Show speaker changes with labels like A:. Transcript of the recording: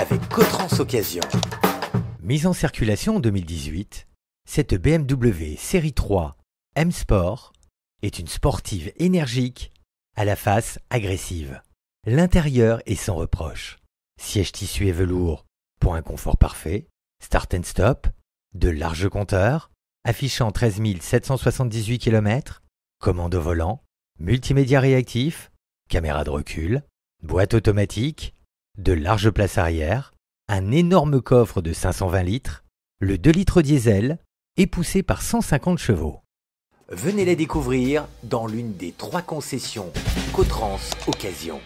A: avec
B: Cotrans Occasion.
A: Mise en circulation en 2018, cette BMW série 3 M Sport est une sportive énergique à la face agressive. L'intérieur est sans reproche. Siège tissu et velours pour un confort parfait, start and stop, de larges compteurs, affichant 13 778 km, commande au volant, multimédia réactif, caméra de recul, boîte automatique, de larges places arrière, un énorme coffre de 520 litres, le 2 litres diesel et poussé par 150 chevaux. Venez les découvrir dans l'une des trois concessions Cotrans Occasion.